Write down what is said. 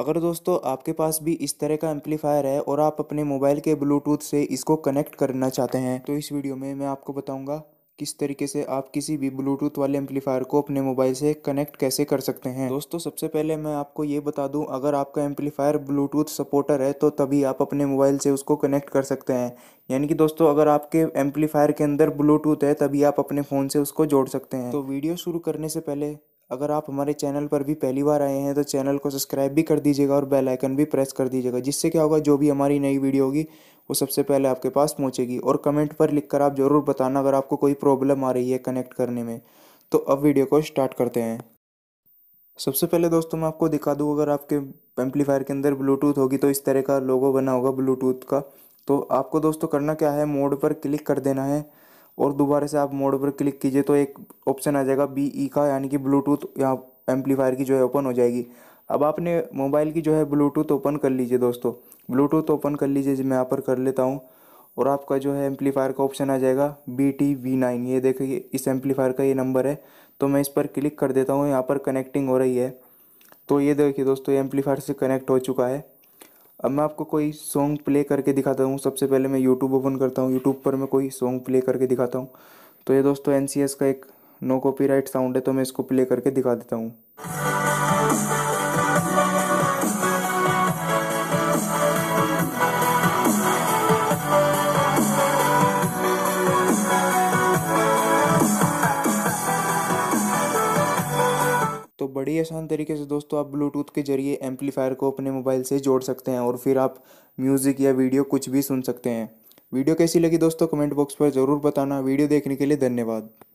अगर दोस्तों आपके पास भी इस तरह का एम्पलीफायर है और आप अपने मोबाइल के ब्लूटूथ से इसको कनेक्ट करना चाहते हैं तो इस वीडियो में मैं आपको बताऊंगा किस तरीके से आप किसी भी ब्लूटूथ वाले एम्पलीफायर को अपने मोबाइल से कनेक्ट कैसे कर सकते हैं दोस्तों सबसे पहले मैं आपको ये बता दूं अगर आपका एम्पलीफायर ब्लूटूथ सपोर्टर है तो तभी आप अपने मोबाइल से उसको कनेक्ट कर सकते हैं यानी कि दोस्तों अगर आपके एम्पलीफायर के अंदर ब्लूटूथ है तभी आप अपने फ़ोन से उसको जोड़ सकते हैं तो वीडियो शुरू करने से पहले अगर आप हमारे चैनल पर भी पहली बार आए हैं तो चैनल को सब्सक्राइब भी कर दीजिएगा और बेल आइकन भी प्रेस कर दीजिएगा जिससे क्या होगा जो भी हमारी नई वीडियो होगी वो सबसे पहले आपके पास पहुँचेगी और कमेंट पर लिखकर आप ज़रूर बताना अगर आपको कोई प्रॉब्लम आ रही है कनेक्ट करने में तो अब वीडियो को स्टार्ट करते हैं सबसे पहले दोस्तों मैं आपको दिखा दूँ अगर आपके एम्पलीफायर के अंदर ब्लूटूथ होगी तो इस तरह का लोगो बना होगा ब्लूटूथ का तो आपको दोस्तों करना क्या है मोड पर क्लिक कर देना है और दोबारा से आप मोड पर क्लिक कीजिए तो एक ऑप्शन आ जाएगा बी ई e का यानी कि ब्लूटूथ यहाँ एम्पलीफायर की जो है ओपन हो जाएगी अब आपने मोबाइल की जो है ब्लूटूथ ओपन कर लीजिए दोस्तों ब्लूटूथ ओपन कर लीजिए जी मैं यहाँ पर कर लेता हूँ और आपका जो है एम्पलीफायर का ऑप्शन आ जाएगा बी टी वी नाइन ये देखिए इस एम्पलीफायर का ये नंबर है तो मैं इस पर क्लिक कर देता हूँ यहाँ पर कनेक्टिंग हो रही है तो ये देखिए दोस्तों ये एम्पलीफायर से कनेक्ट हो चुका है अब मैं आपको कोई सॉन्ग प्ले करके दिखाता हूँ सबसे पहले मैं यूट्यूब ओपन करता हूँ यूट्यूब पर मैं कोई सॉन्ग प्ले करके दिखाता हूँ तो ये दोस्तों एन का एक नो कॉपी साउंड है तो मैं इसको प्ले करके दिखा देता हूँ बड़ी आसान तरीके से दोस्तों आप ब्लूटूथ के ज़रिए एम्पलीफायर को अपने मोबाइल से जोड़ सकते हैं और फिर आप म्यूज़िक या वीडियो कुछ भी सुन सकते हैं वीडियो कैसी लगी दोस्तों कमेंट बॉक्स पर ज़रूर बताना वीडियो देखने के लिए धन्यवाद